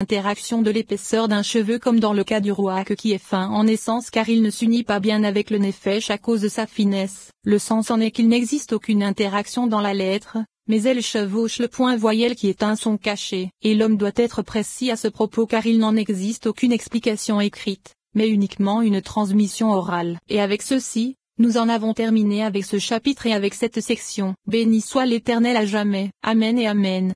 Interaction de l'épaisseur d'un cheveu comme dans le cas du que qui est fin en essence car il ne s'unit pas bien avec le nefesh à cause de sa finesse. Le sens en est qu'il n'existe aucune interaction dans la lettre, mais elle chevauche le point voyelle qui est un son caché. Et l'homme doit être précis à ce propos car il n'en existe aucune explication écrite, mais uniquement une transmission orale. Et avec ceci, nous en avons terminé avec ce chapitre et avec cette section. Béni soit l'Éternel à jamais. Amen et Amen.